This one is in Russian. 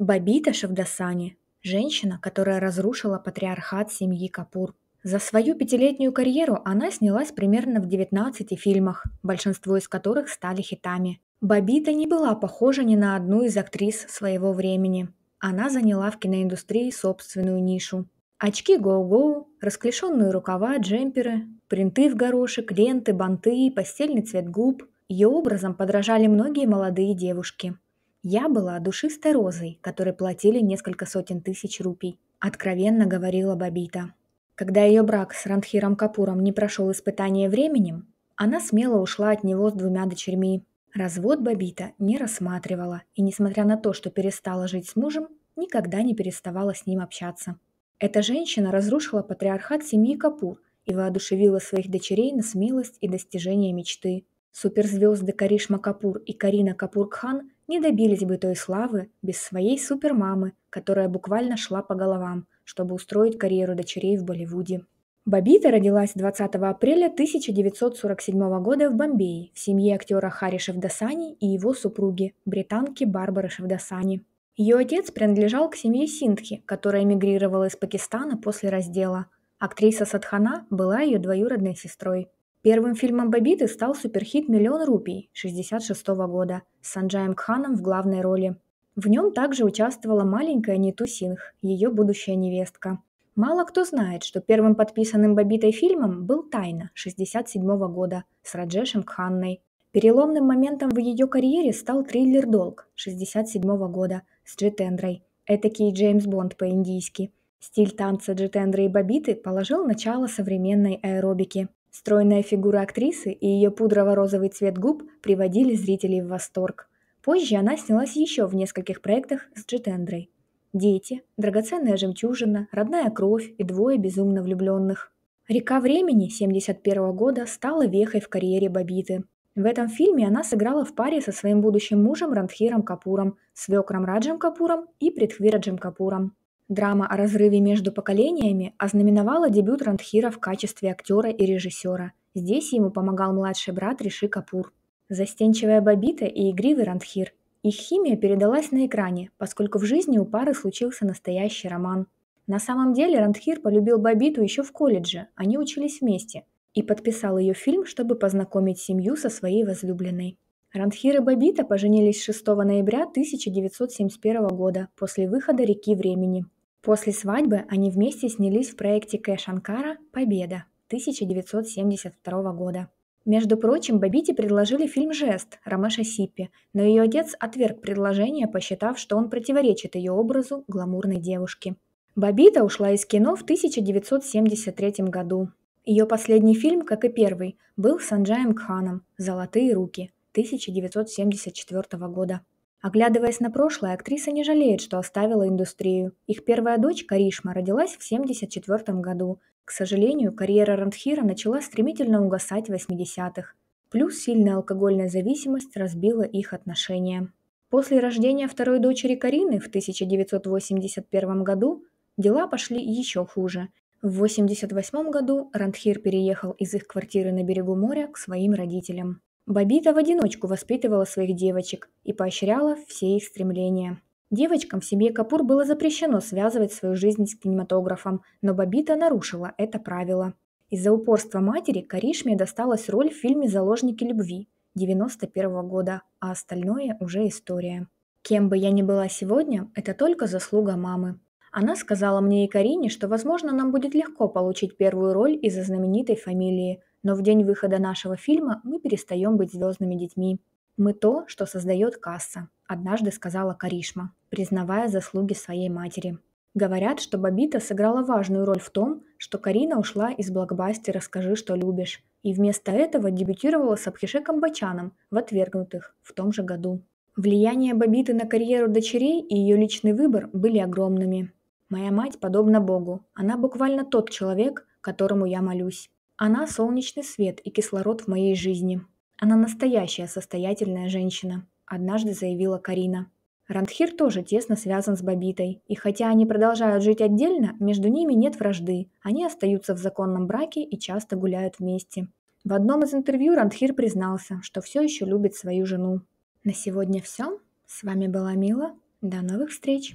Бабита Шавдасани – женщина, которая разрушила патриархат семьи Капур. За свою пятилетнюю карьеру она снялась примерно в 19 фильмах, большинство из которых стали хитами. Бабита не была похожа ни на одну из актрис своего времени. Она заняла в киноиндустрии собственную нишу. Очки гоу-гоу, расклешенные рукава, джемперы, принты в горошек, ленты, банты, постельный цвет губ. Ее образом подражали многие молодые девушки. Я была душистой розой, которой платили несколько сотен тысяч рупий. Откровенно говорила Бабита. Когда ее брак с Рандхиром Капуром не прошел испытание временем, она смело ушла от него с двумя дочерьми. Развод Бабита не рассматривала и, несмотря на то, что перестала жить с мужем, никогда не переставала с ним общаться. Эта женщина разрушила патриархат семьи Капур и воодушевила своих дочерей на смелость и достижение мечты. Суперзвезды Каришма Капур и Карина Капур-Кхан не добились бы той славы без своей супермамы, которая буквально шла по головам, чтобы устроить карьеру дочерей в Болливуде. Бабита родилась 20 апреля 1947 года в Бомбее в семье актера Хари Шевдасани и его супруги, британки Барбары Шевдасани. Ее отец принадлежал к семье Синдхи, которая эмигрировала из Пакистана после раздела. Актриса Садхана была ее двоюродной сестрой. Первым фильмом Бабиты стал суперхит «Миллион рупий» 1966 года с Санджаем Кханом в главной роли. В нем также участвовала маленькая Ниту Синх, ее будущая невестка. Мало кто знает, что первым подписанным Бабитой фильмом был «Тайна» 1967 года с Раджешем Кханной. Переломным моментом в ее карьере стал триллер «Долг» 1967 года с Джитендрой, этакий Джеймс Бонд по-индийски. Стиль танца Джитендры и Бабиты положил начало современной аэробики. Стройная фигура актрисы и ее пудрово-розовый цвет губ приводили зрителей в восторг. Позже она снялась еще в нескольких проектах с Джитендрой. Дети, драгоценная жемчужина, родная кровь и двое безумно влюбленных. «Река времени» 1971 года стала вехой в карьере Бабиты. В этом фильме она сыграла в паре со своим будущим мужем Рандхиром Капуром, свекром Раджем Капуром и Притхвираджем Капуром. Драма о разрыве между поколениями ознаменовала дебют Рандхира в качестве актера и режиссера. Здесь ему помогал младший брат Риши Капур. Застенчивая Бабита и игривый Рандхир. Их химия передалась на экране, поскольку в жизни у пары случился настоящий роман. На самом деле Рандхир полюбил Бабиту еще в колледже, они учились вместе, и подписал ее фильм, чтобы познакомить семью со своей возлюбленной. Рандхир и Бабита поженились 6 ноября 1971 года после выхода «Реки времени», После свадьбы они вместе снялись в проекте Кэш «Победа» 1972 года. Между прочим, Бабите предложили фильм «Жест» Ромеша Сиппи, но ее отец отверг предложение, посчитав, что он противоречит ее образу гламурной девушки. Бабита ушла из кино в 1973 году. Ее последний фильм, как и первый, был с Анджаем Кханом «Золотые руки» 1974 года. Оглядываясь на прошлое, актриса не жалеет, что оставила индустрию. Их первая дочь, Каришма, родилась в 1974 году. К сожалению, карьера Рандхира начала стремительно угасать в 80-х. Плюс сильная алкогольная зависимость разбила их отношения. После рождения второй дочери Карины в 1981 году дела пошли еще хуже. В 1988 году Рандхир переехал из их квартиры на берегу моря к своим родителям. Бабита в одиночку воспитывала своих девочек и поощряла все их стремления. Девочкам в семье Капур было запрещено связывать свою жизнь с кинематографом, но Бабита нарушила это правило. Из-за упорства матери Каришме досталась роль в фильме «Заложники любви» 1991 года, а остальное уже история. Кем бы я ни была сегодня, это только заслуга мамы. Она сказала мне и Карине, что, возможно, нам будет легко получить первую роль из-за знаменитой фамилии, но в день выхода нашего фильма мы перестаем быть звездными детьми. Мы то, что создает касса, однажды сказала Каришма, признавая заслуги своей матери. Говорят, что Бабита сыграла важную роль в том, что Карина ушла из блокбастера «Скажи, что любишь», и вместо этого дебютировала с Абхишеком Бачаном в «Отвергнутых» в том же году. Влияние Бабиты на карьеру дочерей и ее личный выбор были огромными. «Моя мать подобна Богу. Она буквально тот человек, которому я молюсь. Она – солнечный свет и кислород в моей жизни. Она настоящая состоятельная женщина», – однажды заявила Карина. Рандхир тоже тесно связан с Бабитой, и хотя они продолжают жить отдельно, между ними нет вражды, они остаются в законном браке и часто гуляют вместе. В одном из интервью Рандхир признался, что все еще любит свою жену. На сегодня все. С вами была Мила. До новых встреч!